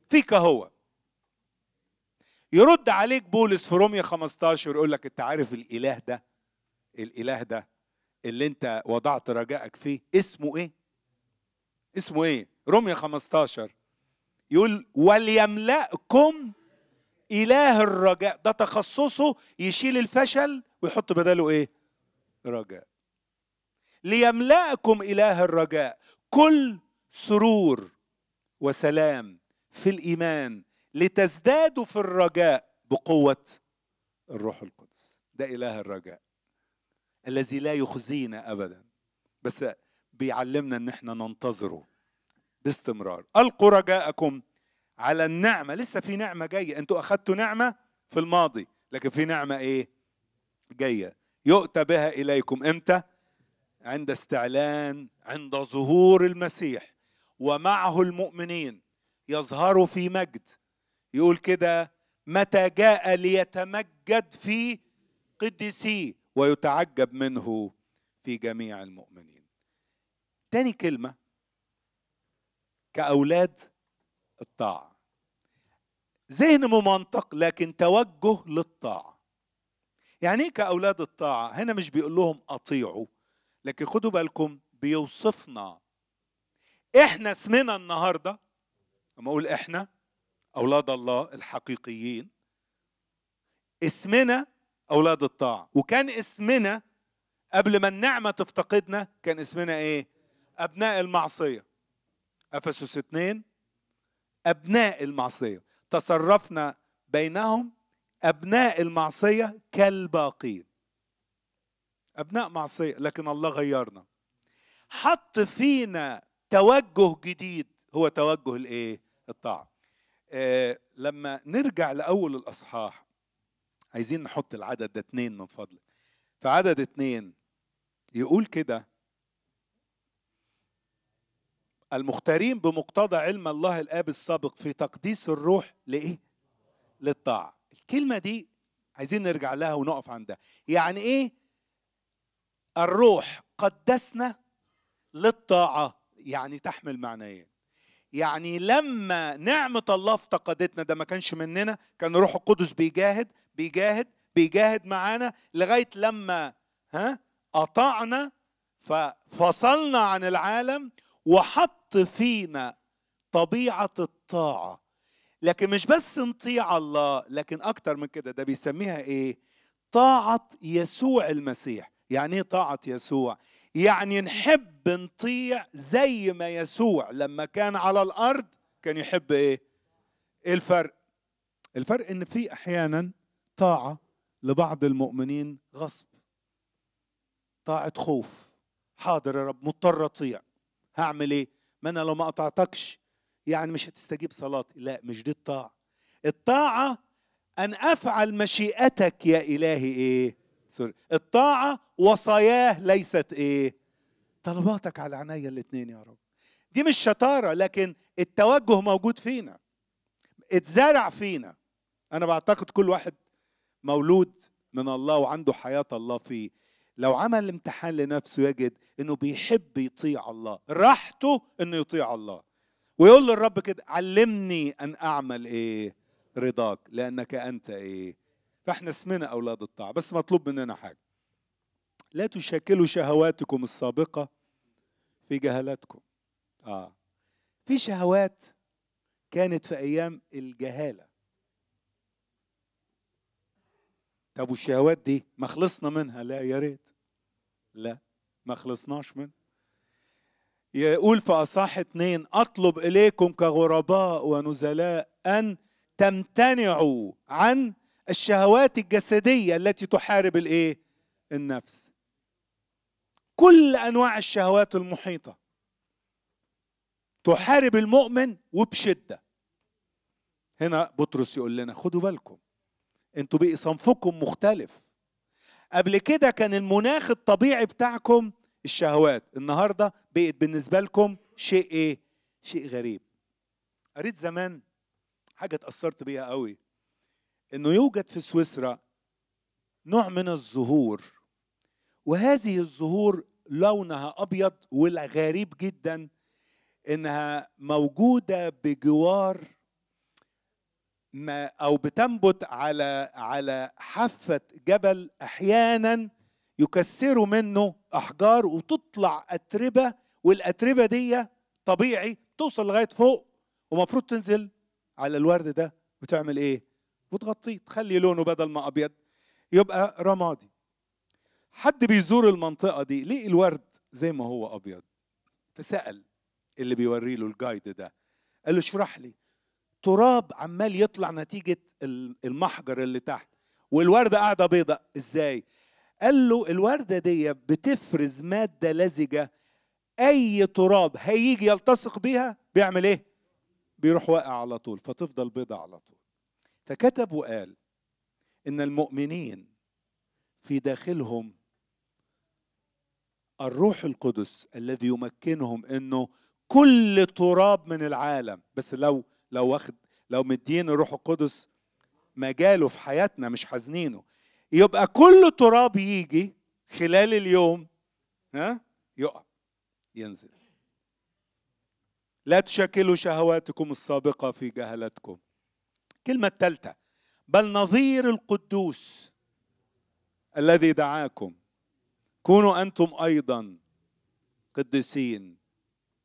فيك هو يرد عليك بولس في روميا 15 يقول لك انت عارف الاله ده الاله ده اللي انت وضعت رجائك فيه اسمه ايه اسمه ايه روميا 15 يقول وليملأكم إله الرجاء ده تخصصه يشيل الفشل ويحط بداله إيه؟ رجاء ليملأكم إله الرجاء كل سرور وسلام في الإيمان لتزدادوا في الرجاء بقوة الروح القدس ده إله الرجاء الذي لا يخزينا أبدا بس بيعلمنا أن احنا ننتظره باستمرار ألقوا رجاءكم على النعمه لسه في نعمه جايه انتوا اخذتوا نعمه في الماضي لكن في نعمه ايه جايه يؤتى بها اليكم امتى عند استعلان عند ظهور المسيح ومعه المؤمنين يظهر في مجد يقول كده متى جاء ليتمجد في قدسي ويتعجب منه في جميع المؤمنين تاني كلمه كاولاد الطاعة ذهن ممنطق لكن توجه للطاعة يعني ايه كأولاد الطاعة هنا مش بيقول لهم أطيعوا لكن خدوا بالكم بيوصفنا احنا اسمنا النهاردة لما اقول احنا أولاد الله الحقيقيين اسمنا أولاد الطاعة وكان اسمنا قبل ما النعمة تفتقدنا كان اسمنا ايه أبناء المعصية أفسس 2 أبناء المعصية تصرفنا بينهم أبناء المعصية كالباقين أبناء معصية لكن الله غيرنا حط فينا توجه جديد هو توجه الإيه؟ الطاعة آه، إيه لما نرجع لأول الأصحاح عايزين نحط العدد ده اتنين من فضلك فعدد اتنين يقول كده المختارين بمقتضى علم الله الاب السابق في تقديس الروح لايه للطاعه الكلمه دي عايزين نرجع لها ونقف عندها يعني ايه الروح قدسنا للطاعه يعني تحمل معنيين إيه؟ يعني لما نعمة الله افتقدتنا ده ما كانش مننا كان روح القدس بيجاهد بيجاهد بيجاهد معانا لغاية لما ها أطعنا ففصلنا عن العالم وحط حط فينا طبيعة الطاعة لكن مش بس نطيع الله لكن أكتر من كده ده بيسميها إيه؟ طاعة يسوع المسيح يعني إيه طاعة يسوع؟ يعني نحب نطيع زي ما يسوع لما كان على الأرض كان يحب إيه؟ إيه الفرق؟ الفرق إن في أحيانا طاعة لبعض المؤمنين غصب طاعة خوف حاضر يا رب مضطر أطيع هعمل إيه؟ ما انا لو ما اطعتكش يعني مش هتستجيب صلاتي لا مش دي الطاعه الطاعه ان افعل مشيئتك يا الهي ايه سوري الطاعه وصاياه ليست ايه طلباتك على عينيا الاثنين يا رب دي مش شطاره لكن التوجه موجود فينا اتزرع فينا انا بعتقد كل واحد مولود من الله وعنده حياه الله فيه لو عمل امتحان لنفسه يجد انه بيحب يطيع الله راحته انه يطيع الله ويقول للرب كده علمني ان اعمل ايه رضاك لانك انت ايه فاحنا اسمنا اولاد الطاعه بس مطلوب مننا حاجه لا تشكلوا شهواتكم السابقه في جهالتكم اه في شهوات كانت في ايام الجهاله طب والشهوات دي ما خلصنا منها لا يا ريت لا ما خلصناش منها يقول في اصح اثنين اطلب اليكم كغرباء ونزلاء ان تمتنعوا عن الشهوات الجسديه التي تحارب الايه النفس كل انواع الشهوات المحيطه تحارب المؤمن وبشده هنا بطرس يقول لنا خدوا بالكم انتوا بقي صنفكم مختلف قبل كده كان المناخ الطبيعي بتاعكم الشهوات النهارده بقت بالنسبه لكم شيء ايه شيء غريب قريت زمان حاجه اتاثرت بيها قوي انه يوجد في سويسرا نوع من الزهور وهذه الزهور لونها ابيض والغريب جدا انها موجوده بجوار ما او بتنبت على على حافه جبل احيانا يكسروا منه احجار وتطلع اتربه والاتربه دي طبيعي توصل لغايه فوق ومفروض تنزل على الورد ده وتعمل ايه وتغطيه تخلي لونه بدل ما ابيض يبقى رمادي حد بيزور المنطقه دي ليه الورد زي ما هو ابيض فسال اللي بيوري له الجايد ده قال له اشرح لي تراب عمال يطلع نتيجة المحجر اللي تحت والوردة قاعدة بيضاء ازاي قال له الوردة دي بتفرز مادة لزجة أي تراب هيجي يلتصق بيها بيعمل إيه؟ بيروح واقع على طول فتفضل بيضة على طول فكتب وقال إن المؤمنين في داخلهم الروح القدس الذي يمكنهم انه كل تراب من العالم بس لو لو واخد لو مدين الروح القدس مجاله في حياتنا مش حزنينه يبقى كل تراب يجي خلال اليوم ها يقع ينزل لا تشكلوا شهواتكم السابقة في جهلتكم الكلمة الثالثة بل نظير القدوس الذي دعاكم كونوا أنتم أيضا قدسين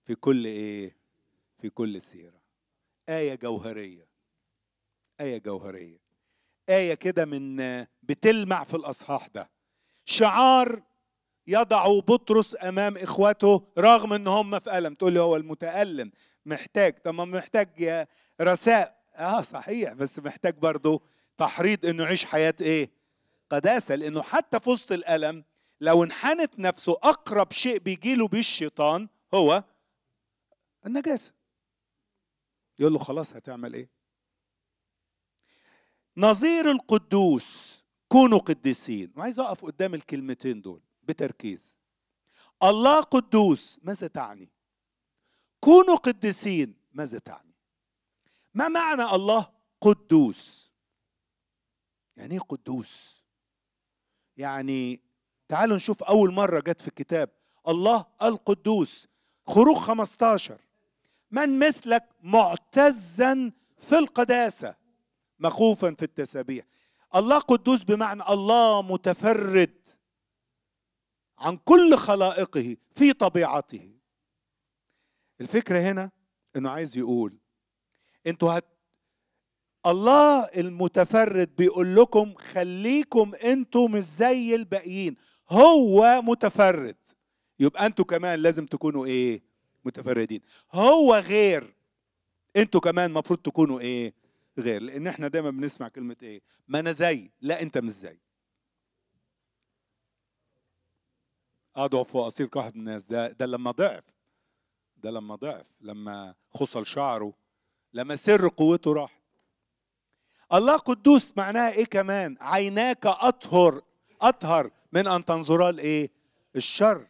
في كل إيه في كل سيرة آية جوهرية آية جوهرية آية كده من بتلمع في الأصحاح ده شعار يضع بطرس أمام إخواته رغم إن هم في ألم تقول لي هو المتألم محتاج طب ما محتاج يا رثاء آه صحيح بس محتاج برضه تحريض إنه يعيش حياة إيه؟ قداسة لأنه حتى في وسط الألم لو انحنت نفسه أقرب شيء بيجيله بالشيطان الشيطان هو النجاسة يقول له خلاص هتعمل ايه نظير القدوس كونوا قديسين وعايز اقف قدام الكلمتين دول بتركيز الله قدوس ماذا تعني كونوا قديسين ماذا تعني ما معنى الله قدوس يعني ايه قدوس يعني تعالوا نشوف اول مره جت في الكتاب الله القدوس خروج 15 من مثلك معتزا في القداسة مخوفا في التسابيح الله قدوس بمعنى الله متفرد عن كل خلائقه في طبيعته الفكرة هنا انه عايز يقول انتوا هت... الله المتفرد بيقول لكم خليكم انتم مش زي الباقيين هو متفرد يبقى انتوا كمان لازم تكونوا ايه متفردين هو غير انتوا كمان المفروض تكونوا ايه غير لان احنا دايما بنسمع كلمه ايه ما انا زي لا انت مش زي اضعف واصير كواحد من الناس ده ده لما ضعف ده لما ضعف لما خصل شعره لما سر قوته راح الله قدوس معناها ايه كمان عيناك اطهر اطهر من ان تنظرا لايه الشر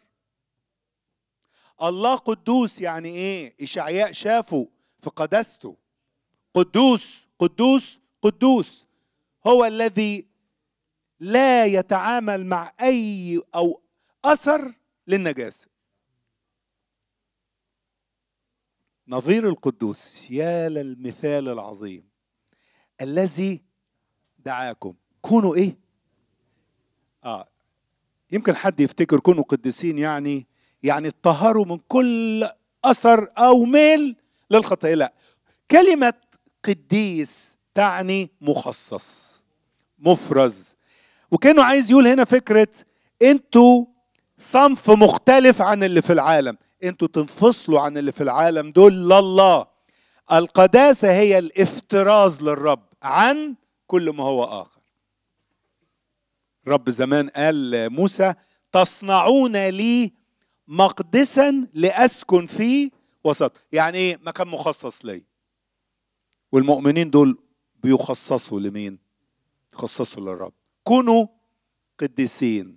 الله قدوس يعني ايه اشعياء شافه في قداسته قدوس قدوس قدوس هو الذي لا يتعامل مع اي او اثر للنجاسه نظير القدوس يا للمثال العظيم الذي دعاكم كونوا ايه اه يمكن حد يفتكر كونوا قديسين يعني يعني اتطهروا من كل اثر او ميل للخطيه لا كلمه قديس تعني مخصص مفرز وكانه عايز يقول هنا فكره انتوا صنف مختلف عن اللي في العالم انتوا تنفصلوا عن اللي في العالم دول لله القداسه هي الافتراز للرب عن كل ما هو اخر رب زمان قال لموسى تصنعون لي مقدسا لأسكن فيه وسط يعني ايه مكان مخصص لي والمؤمنين دول بيخصصوا لمين يخصصوا للرب كونوا قديسين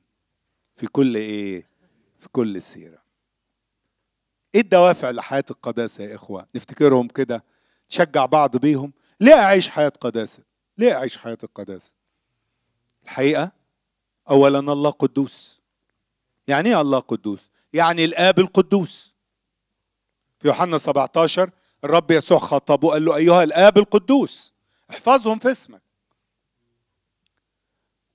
في كل ايه في كل سيره ايه الدوافع لحياه القداسه يا اخوه نفتكرهم كده نشجع بعض بيهم ليه اعيش حياه قداسه ليه اعيش حياه القداسه الحقيقه اولا الله قدوس يعني ايه الله قدوس يعني الآب القدوس في يوحنا 17 الرب يسوع خطبه قال له أيها الآب القدوس احفظهم في اسمك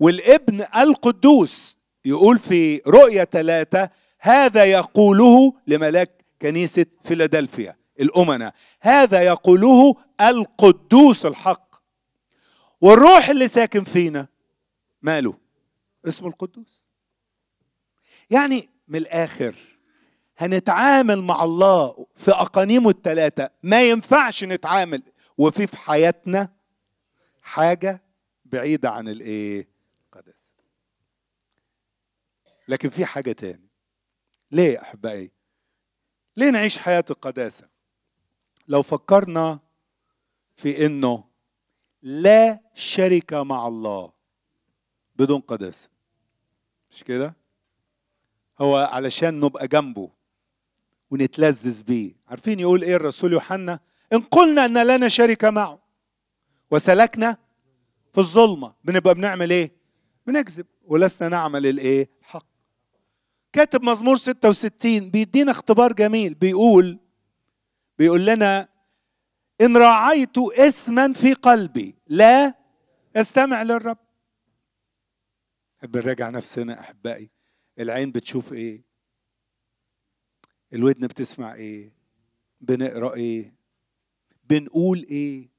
والابن القدوس يقول في رؤية ثلاثة هذا يقوله لملاك كنيسة فيلادلفيا الأمنة هذا يقوله القدوس الحق والروح اللي ساكن فينا ماله اسمه القدوس يعني من الاخر هنتعامل مع الله في اقانيمه الثلاثه ما ينفعش نتعامل وفي في حياتنا حاجه بعيده عن الايه القداسه لكن في حاجه تاني ليه يا احبائي ليه نعيش حياه القداسه لو فكرنا في انه لا شركه مع الله بدون قداسه مش كده هو علشان نبقى جنبه ونتلذذ بيه عارفين يقول ايه الرسول يوحنا ان قلنا ان لنا شركه معه وسلكنا في الظلمه بنبقى بنعمل ايه بنكذب ولسنا نعمل الايه الحق كاتب مزمور 66 بيدينا اختبار جميل بيقول بيقول لنا ان راعيت اسما في قلبي لا استمع للرب نحب نراجع نفسنا احبائي العين بتشوف ايه الودن بتسمع ايه بنقرا ايه بنقول ايه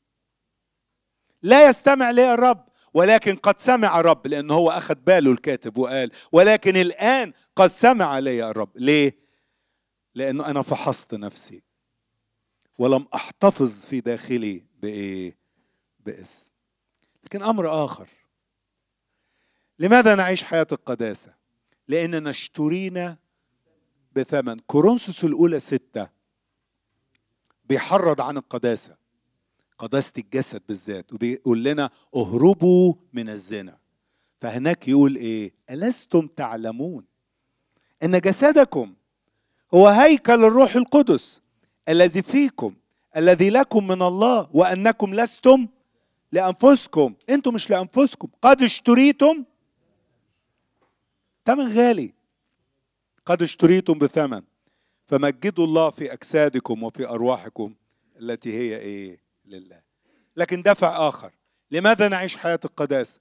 لا يستمع لي الرب ولكن قد سمع الرب لان هو اخذ باله الكاتب وقال ولكن الان قد سمع لي الرب ليه لانه انا فحصت نفسي ولم احتفظ في داخلي بايه باسم لكن امر اخر لماذا نعيش حياه القداسه لأننا اشترينا بثمن كورنثوس الأولى ستة بيحرض عن القداسة قداسة الجسد بالذات وبيقول لنا اهربوا من الزنا فهناك يقول ايه ألستم تعلمون أن جسدكم هو هيكل الروح القدس الذي فيكم الذي لكم من الله وأنكم لستم لأنفسكم أنتم مش لأنفسكم قد اشتريتم ثمن غالي قد اشتريتم بثمن فمجدوا الله في أجسادكم وفي أرواحكم التي هي إيه لله لكن دفع آخر لماذا نعيش حياة القداسة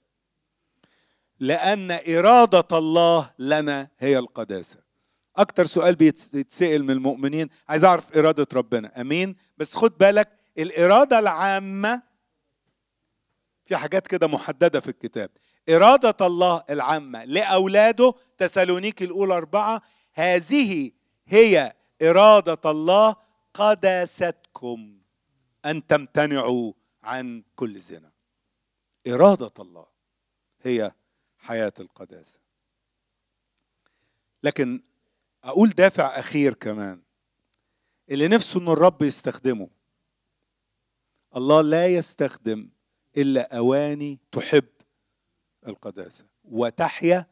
لأن إرادة الله لنا هي القداسة أكتر سؤال بيتسأل من المؤمنين عايز أعرف إرادة ربنا أمين بس خد بالك الإرادة العامة في حاجات كده محددة في الكتاب إرادة الله العامة لأولاده تسالونيك الأولى أربعة هذه هي إرادة الله قداستكم أن تمتنعوا عن كل زنا إرادة الله هي حياة القداسة لكن أقول دافع أخير كمان اللي نفسه أن الرب يستخدمه الله لا يستخدم إلا أواني تحب القداسة وتحيا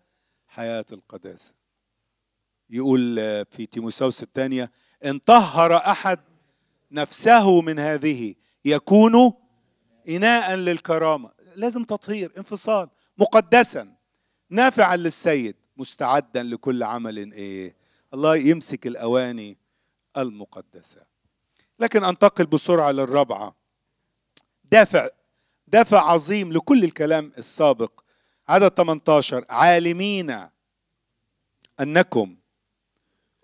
حياة القداسة يقول في تيموساوس الثانية إن طهر أحد نفسه من هذه يكون إناء للكرامة لازم تطهير انفصال مقدسا نافعا للسيد مستعدا لكل عمل إيه الله يمسك الأواني المقدسة لكن أنتقل بسرعة للرابعة دافع دافع عظيم لكل الكلام السابق عدد 18 عالمين أنكم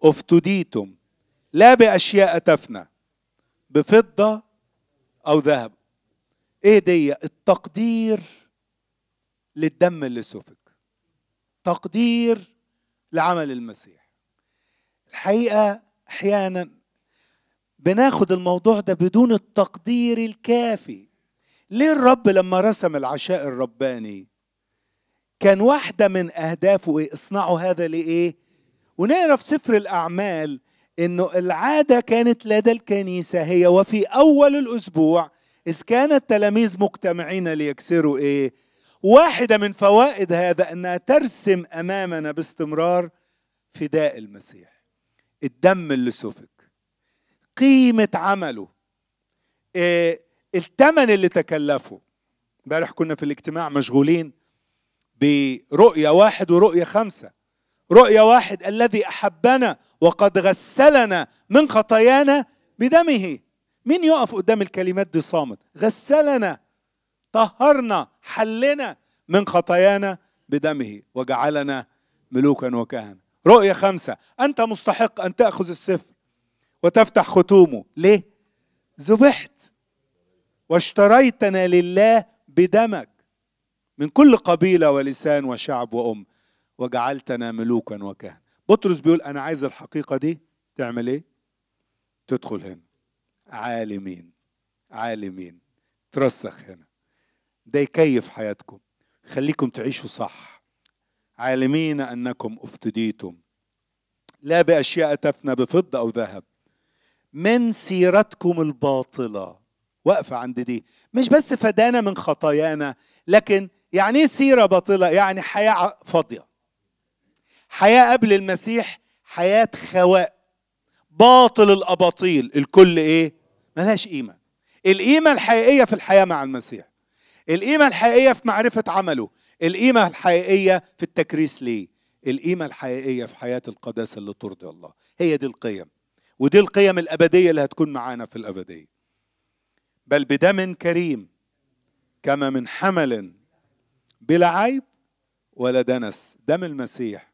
افتديتم لا بأشياء تفنى بفضة أو ذهب إيه دي التقدير للدم اللي سفك تقدير لعمل المسيح الحقيقة أحيانا بناخد الموضوع ده بدون التقدير الكافي ليه الرب لما رسم العشاء الرباني كان واحدة من أهدافه إيه؟ اصنعوا هذا لإيه؟ ونقرا في سفر الأعمال إنه العادة كانت لدى الكنيسة هي وفي أول الأسبوع إذ كان التلاميذ مجتمعين ليكسروا إيه؟ واحدة من فوائد هذا أنها ترسم أمامنا باستمرار فداء المسيح الدم اللي سفك قيمة عمله إيه الثمن اللي تكلفه امبارح كنا في الاجتماع مشغولين برؤية واحد ورؤية خمسة رؤية واحد الذي أحبنا وقد غسلنا من خطايانا بدمه مين يقف قدام الكلمات دي صامت غسلنا طهرنا حلنا من خطايانا بدمه وجعلنا ملوكا وكهنة رؤية خمسة أنت مستحق أن تأخذ السفر وتفتح ختومه ليه؟ ذبحت واشتريتنا لله بدمك من كل قبيلة ولسان وشعب وأم وجعلتنا ملوكا وكهنة بطرس بيقول أنا عايز الحقيقة دي تعمل إيه؟ تدخل هنا عالمين عالمين ترسخ هنا ده يكيف حياتكم خليكم تعيشوا صح عالمين أنكم افتديتم لا بأشياء تفنى بفضة أو ذهب من سيرتكم الباطلة واقفة عند دي مش بس فدانا من خطايانا لكن يعني ايه سيره باطله يعني حياه فاضيه حياه قبل المسيح حياه خواء باطل الاباطيل الكل ايه ملهاش قيمه القيمه الحقيقيه في الحياه مع المسيح القيمه الحقيقيه في معرفه عمله القيمه الحقيقيه في التكريس ليه القيمه الحقيقيه في حياه القداسه اللي ترضي الله هي دي القيم ودي القيم الابديه اللي هتكون معانا في الابديه بل بدم كريم كما من حمل بلا عيب ولا دنس دم المسيح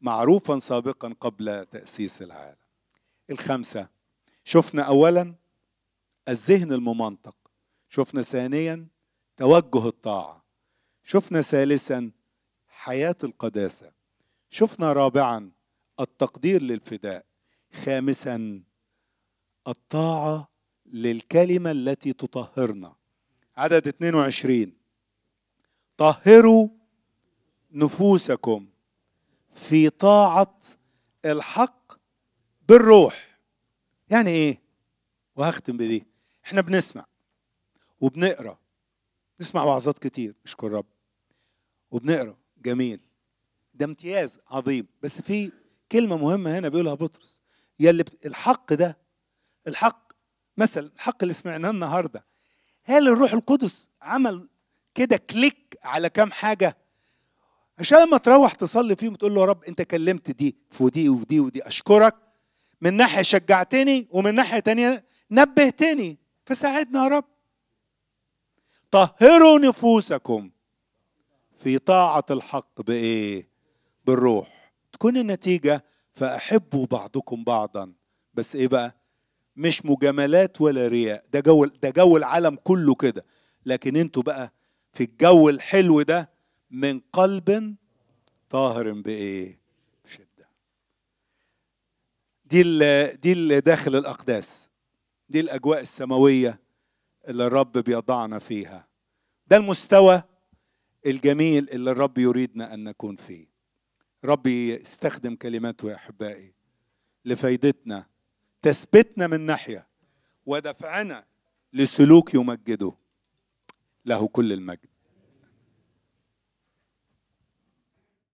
معروفا سابقا قبل تأسيس العالم الخمسة شفنا أولا الذهن الممنطق شفنا ثانيا توجه الطاعة شفنا ثالثا حياة القداسة شفنا رابعا التقدير للفداء خامسا الطاعة للكلمة التي تطهرنا عدد 22 طهروا نفوسكم في طاعة الحق بالروح يعني ايه وهختم بدي احنا بنسمع وبنقرا نسمع وعظات كتير اشكر رب وبنقرا جميل ده امتياز عظيم بس في كلمة مهمة هنا بيقولها بطرس يلي الحق ده الحق مثلا الحق اللي سمعناه النهارده هل الروح القدس عمل كده كليك على كام حاجه عشان لما تروح تصلي فيهم تقول له يا رب انت كلمت دي في ودي ودي ودي اشكرك من ناحيه شجعتني ومن ناحيه تانية نبهتني فساعدنا يا رب طهروا نفوسكم في طاعه الحق بايه بالروح تكون النتيجه فاحبوا بعضكم بعضا بس ايه بقى مش مجاملات ولا رياء ده جو ده جو العالم كله كده لكن انتوا بقى في الجو الحلو ده من قلب طاهر بايه بشده دي الـ دي الـ داخل الاقداس دي الاجواء السماويه اللي الرب بيضعنا فيها ده المستوى الجميل اللي الرب يريدنا ان نكون فيه ربي يستخدم كلماته يا احبائي لفايدتنا تثبتنا من ناحيه ودفعنا لسلوك يمجده له كل المجد